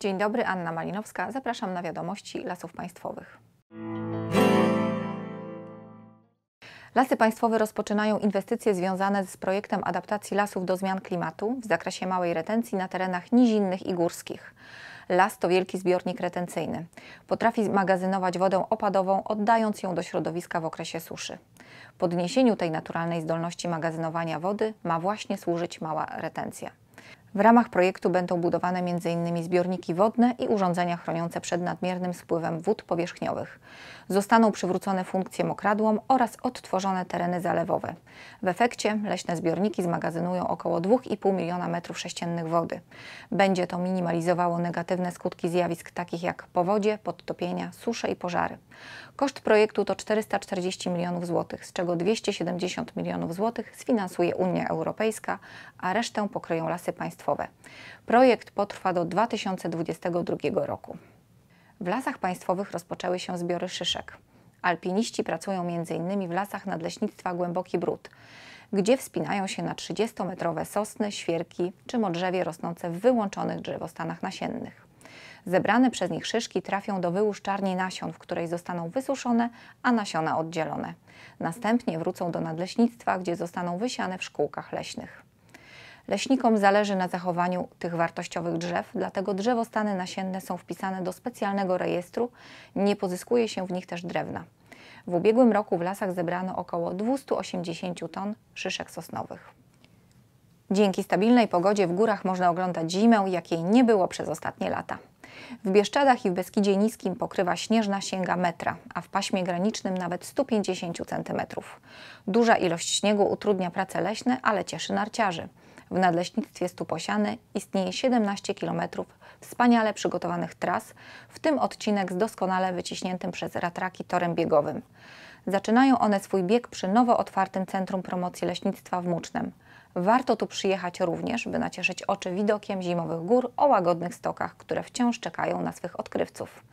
Dzień dobry, Anna Malinowska. Zapraszam na wiadomości Lasów Państwowych. Lasy Państwowe rozpoczynają inwestycje związane z projektem adaptacji lasów do zmian klimatu w zakresie małej retencji na terenach nizinnych i górskich. Las to wielki zbiornik retencyjny. Potrafi magazynować wodę opadową, oddając ją do środowiska w okresie suszy. Podniesieniu tej naturalnej zdolności magazynowania wody ma właśnie służyć mała retencja. W ramach projektu będą budowane m.in. zbiorniki wodne i urządzenia chroniące przed nadmiernym spływem wód powierzchniowych. Zostaną przywrócone funkcje mokradłom oraz odtworzone tereny zalewowe. W efekcie leśne zbiorniki zmagazynują około 2,5 miliona metrów sześciennych wody. Będzie to minimalizowało negatywne skutki zjawisk takich jak powodzie, podtopienia, susze i pożary. Koszt projektu to 440 milionów złotych, z czego 270 milionów złotych sfinansuje Unia Europejska, a resztę pokryją lasy państwowe państwowe. Projekt potrwa do 2022 roku. W lasach państwowych rozpoczęły się zbiory szyszek. Alpiniści pracują m.in. w lasach nadleśnictwa Głęboki Brud, gdzie wspinają się na 30-metrowe sosny, świerki czy modrzewie rosnące w wyłączonych drzewostanach nasiennych. Zebrane przez nich szyszki trafią do wyłóż czarni nasion, w której zostaną wysuszone, a nasiona oddzielone. Następnie wrócą do nadleśnictwa, gdzie zostaną wysiane w szkółkach leśnych. Leśnikom zależy na zachowaniu tych wartościowych drzew, dlatego drzewostany nasienne są wpisane do specjalnego rejestru, nie pozyskuje się w nich też drewna. W ubiegłym roku w lasach zebrano około 280 ton szyszek sosnowych. Dzięki stabilnej pogodzie w górach można oglądać zimę, jakiej nie było przez ostatnie lata. W Bieszczadach i w Beskidzie Niskim pokrywa śnieżna sięga metra, a w paśmie granicznym nawet 150 cm. Duża ilość śniegu utrudnia prace leśne, ale cieszy narciarzy. W Nadleśnictwie Stuposiany istnieje 17 km wspaniale przygotowanych tras, w tym odcinek z doskonale wyciśniętym przez ratraki torem biegowym. Zaczynają one swój bieg przy nowo otwartym Centrum Promocji Leśnictwa w Mucznem. Warto tu przyjechać również, by nacieszyć oczy widokiem zimowych gór o łagodnych stokach, które wciąż czekają na swych odkrywców.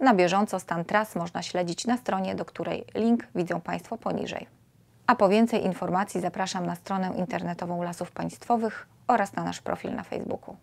Na bieżąco stan tras można śledzić na stronie, do której link widzą Państwo poniżej. A po więcej informacji zapraszam na stronę internetową Lasów Państwowych oraz na nasz profil na Facebooku.